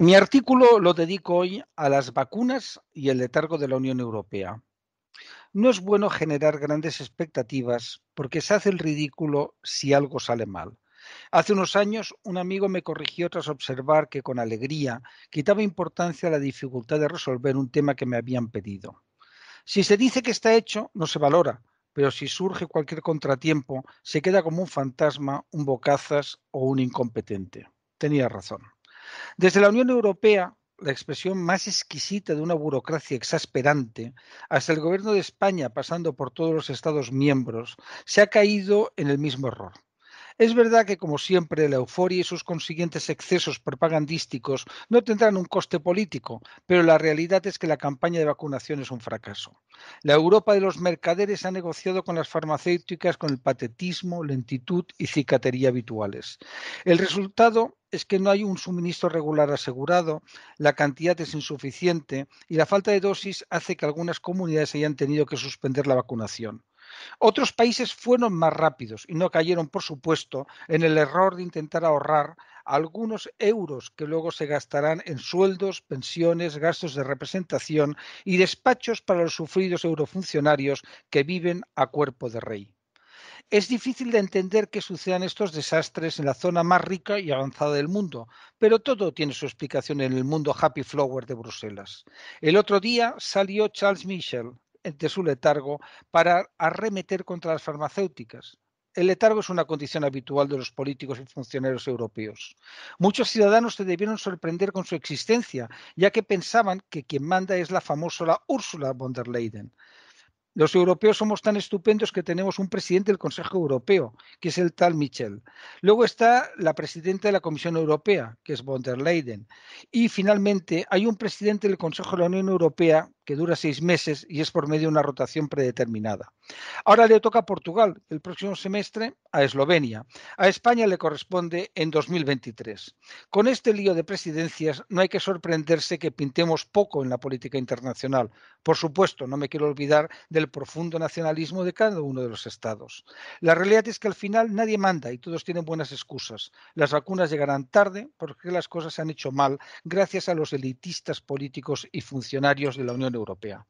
Mi artículo lo dedico hoy a las vacunas y el letargo de la Unión Europea. No es bueno generar grandes expectativas porque se hace el ridículo si algo sale mal. Hace unos años un amigo me corrigió tras observar que con alegría quitaba importancia a la dificultad de resolver un tema que me habían pedido. Si se dice que está hecho, no se valora, pero si surge cualquier contratiempo, se queda como un fantasma, un bocazas o un incompetente. Tenía razón. Desde la Unión Europea, la expresión más exquisita de una burocracia exasperante, hasta el gobierno de España, pasando por todos los Estados miembros, se ha caído en el mismo error. Es verdad que, como siempre, la euforia y sus consiguientes excesos propagandísticos no tendrán un coste político, pero la realidad es que la campaña de vacunación es un fracaso. La Europa de los mercaderes ha negociado con las farmacéuticas con el patetismo, lentitud y cicatería habituales. El resultado es que no hay un suministro regular asegurado, la cantidad es insuficiente y la falta de dosis hace que algunas comunidades hayan tenido que suspender la vacunación. Otros países fueron más rápidos y no cayeron, por supuesto, en el error de intentar ahorrar algunos euros que luego se gastarán en sueldos, pensiones, gastos de representación y despachos para los sufridos eurofuncionarios que viven a cuerpo de rey. Es difícil de entender que sucedan estos desastres en la zona más rica y avanzada del mundo, pero todo tiene su explicación en el mundo happy flower de Bruselas. El otro día salió Charles Michel, eh, de su letargo para arremeter contra las farmacéuticas. El letargo es una condición habitual de los políticos y funcionarios europeos. Muchos ciudadanos se debieron sorprender con su existencia, ya que pensaban que quien manda es la famosa Úrsula von der Leyen. Los europeos somos tan estupendos que tenemos un presidente del Consejo Europeo, que es el tal Michel. Luego está la presidenta de la Comisión Europea, que es von der Leyen. Y finalmente hay un presidente del Consejo de la Unión Europea, que dura seis meses y es por medio de una rotación predeterminada. Ahora le toca a Portugal, el próximo semestre a Eslovenia. A España le corresponde en 2023. Con este lío de presidencias no hay que sorprenderse que pintemos poco en la política internacional. Por supuesto, no me quiero olvidar del profundo nacionalismo de cada uno de los estados. La realidad es que al final nadie manda y todos tienen buenas excusas. Las vacunas llegarán tarde porque las cosas se han hecho mal gracias a los elitistas políticos y funcionarios de la Unión Europea.